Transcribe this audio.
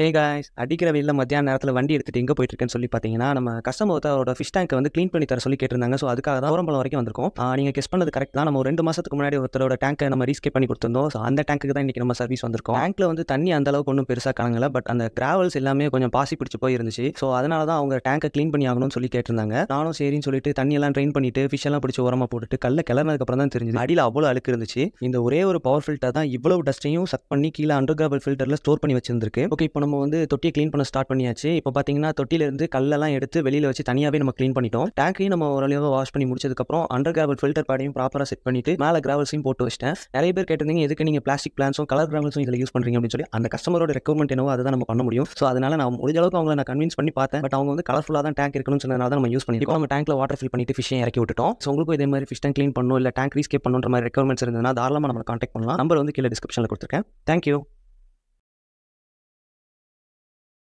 hey guys அடிக்கிற வெளியில் மத்தியான நேரத்தில் வண்டி எடுத்துகிட்டு எங்கே போயிட்டுருக்கேன்னு இருக்கேன்னு சொல்லி பார்த்தீங்கன்னா நம்ம கஸ்டமர் ஒருத்தரோட ஃபிஷ் டேங்க்கை வந்து க்ளீன் பண்ணி தர சொல்லி கேட்டிருந்தாங்க ஸோ அதுக்காக தான் ஓரம்பலம் வரைக்கும் வந்திருக்கும் நீங்கள் கெஸ் பண்ணது கரெக்ட் தான் நம்ம ரெண்டு மாதத்துக்கு முன்னாடி ஒருத்தரோட டேங்கை நம்ம ரீஸ்கே பண்ணி கொடுத்துருந்தோம் ஸோ அந்த டேங்க்கு தான் இன்றைக்கி நம்ம சர்வீஸ் வந்திருக்கோம் டேங்க்கில் வந்து தண்ணி அந்தளவுக்கு ஒன்றும் பெருசாக காணல பட் அந்த ட்ராவல்ஸ் எல்லாமே கொஞ்சம் பாசி பிடிச்சி போயிருந்துச்சு ஸோ அதனால தான் அவங்க டேங்கை க்ளீன் பண்ணி ஆகணும்னு சொல்லி கேட்டிருந்தாங்க நானும் சரின்னு சொல்லிட்டு தண்ணியெல்லாம் ட்ரெயின் பண்ணிட்டு ஃபிஷ் எல்லாம் பிடிச்சி உரமாக போட்டுட்டு கல்ல கிளம்புனதுக்கப்புறம் தான் தெரிஞ்சு அடியில் அவ்வளோ அழுக்கு இருந்துச்சு இந்த ஒரே ஒரு பவர் ஃபில்டர் தான் இவ்வளோ டஸ்ட்டையும் சக் பண்ணி கீழே அண்டர் கிராவல் ஃபில்டரில் ஸ்டோர் பண்ணி வச்சிருந்திருக்கு ஓகே இப்போ நம்ம வந்து தொட்டியை க்ளீன் பண்ண ஸ்டார்ட் பண்ணியாச்சு இப்போ பார்த்தீங்கன்னா தொட்டியிலேருந்து கல்லெல்லாம் எடுத்து வெளியில் வச்சு தனியாகவே நம்ம க்ளீன் பண்ணிட்டோம் டேங்கையும் நம்ம ஓரளவு வாஷ் பண்ணி முடிச்சதுக்கப்புறம் அண்டர் கிராவல் ஃபில்டர் பேடையும் ப்ராப்பராக செட் பண்ணிட்டு மேலே கிராவல்ஸையும் போட்டு வச்சிட்டேன் நிறைய பேர் கேட்டிருந்தீங்க எதுக்கு நீங்கள் பிளாஸ்டிக் பிளான்ஸும் கலர் கிராவல்ஸும் இதில் யூஸ் பண்ணுறீங்க அப்படின்னு சொல்லி அந்த கஸ்டமரோட ரெக்குவமெண்ட் என்னவோ அதை தான் நம்ம பண்ண முடியும் ஸோ அதனால நான் முடிஞ்ச அளவுக்கு அவங்களை நான் கன்வின்ஸ் பண்ணி பார்த்தேன் பட் அவங்க வந்து கலர்ஃபுல்லாக தான் டேங்க் இருக்கணும்னு சொன்னதால தான் நம்ம யூஸ் பண்ணிருக்கோம் நம்ம டேங்க்ல வாட்டர் ஃபில் பண்ணிட்டு ஃபிஷ்ஷையும் இறக்கி விட்டுட்டோம் ஸோ உங்களுக்கும் இதே மாதிரி ஃபிஷ் டேங்க் க்ளீன் பண்ணணும் இல்லை டேங்க் ரீஸ்கேப் பண்ணுற மாதிரி ரெக்குவமெண்ட்ஸ் இருந்ததுன்னா தாராளமாக நம்ம கான்டாக்ட் பண்ணலாம் நம்பர் வந்து கீழே டிஸ்கிரிப்ஷனில் கொடுத்துருக்கேன் தேங்க்யூ